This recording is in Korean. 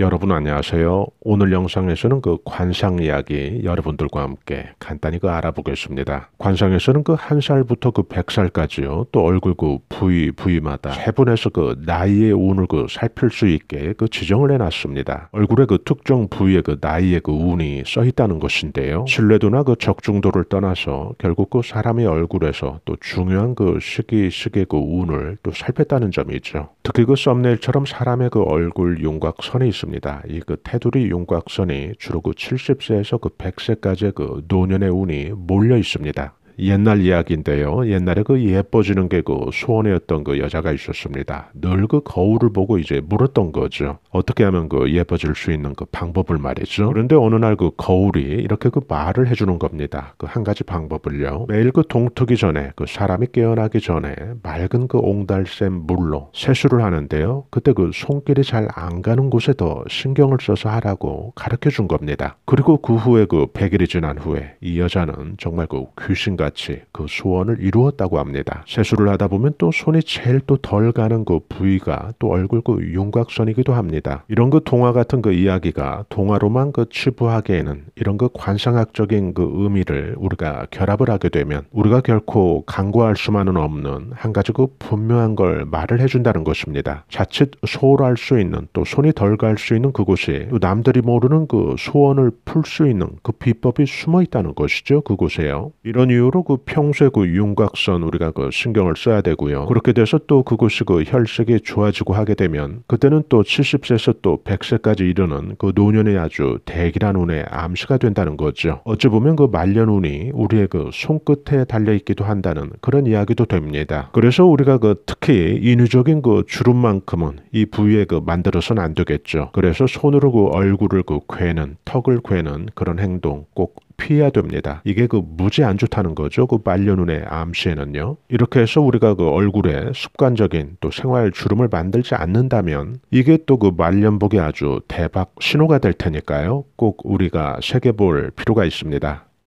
여러분 안녕하세요. 오늘 영상에서는 그 관상 이야기 여러분들과 함께 간단히 그 알아보겠습니다. 관상에서는 그 한 살부터 그 백 살까지요. 또 얼굴 그 부위 부위마다 세분해서 그 나이의 운을 그 살필 수 있게 그 지정을 해놨습니다. 얼굴의 그 특정 부위에 그 나이의 그 운이 써 있다는 것인데요. 신뢰도나 그 적중도를 떠나서 결국 그 사람의 얼굴에서 또 중요한 그 시기 시기의 그 운을 또 살폈다는 점이죠. 특히 그 썸네일처럼 사람의 그 얼굴 윤곽선이 있습니다. 이 그 테두리 윤곽선이 주로 그 70세에서 그 100세까지의 그 노년의 운이 몰려 있습니다. 옛날 이야기인데요. 옛날에 그 예뻐지는 게그 소원이었던 그 여자가 있었습니다. 늘 그 거울을 보고 이제 물었던 거죠. 어떻게 하면 그 예뻐질 수 있는 그 방법을 말이죠. 그런데 어느 날 그 거울이 이렇게 그 말을 해주는 겁니다. 그 한 가지 방법을요. 매일 그 동트기 전에 그 사람이 깨어나기 전에 맑은 그 옹달샘 물로 세수를 하는데요. 그때 그 손길이 잘 안 가는 곳에 더 신경을 써서 하라고 가르쳐 준 겁니다. 그리고 그 후에 그 100일이 지난 후에 이 여자는 정말 그귀신과 같이 그 소원을 이루었다고 합니다. 세수를 하다 보면 또 손이 제일 또 덜 가는 그 부위가 또 얼굴 그 윤곽선이기도 합니다. 이런 그 동화 같은 그 이야기가 동화로만 그 치부하기에는 이런 그 관상학적인 그 의미를 우리가 결합을 하게 되면 우리가 결코 강구할 수만은 없는 한 가지 그 분명한 걸 말을 해준다는 것입니다. 자칫 소홀할 수 있는 또 손이 덜 갈 수 있는 그곳이 또 남들이 모르는 그 소원을 풀 수 있는 그 비법이 숨어 있다는 것이죠. 그곳에요. 이런 이유로 서로 그 평소에 그 윤곽선 우리가 그 신경을 써야 되고요. 그렇게 돼서 또 그곳이 그 혈색이 좋아지고 하게 되면 그때는 또 70세에서 또 100세까지 이르는 그 노년의 아주 대기란 운의 암시가 된다는 거죠. 어찌 보면 그 말년 운이 우리의 그 손끝에 달려 있기도 한다는 그런 이야기도 됩니다. 그래서 우리가 그 특히 인위적인 그 주름만큼은 이 부위에 그만들어선안 되겠죠. 그래서 손으로 그 얼굴을 그 괴는 턱을 괴는 그런 행동 꼭 피해야 됩니다. 이게 그 무지 안 좋다는 거죠. 그 말려눈의 암시에는요. 이렇게 해서 우리가 그 얼굴에 습관적인 또 생활 주름을 만들지 않는다면 이게 또 그 말년복이 아주 대박 신호가 될 테니까요. 꼭 우리가 새겨볼 필요가 있습니다.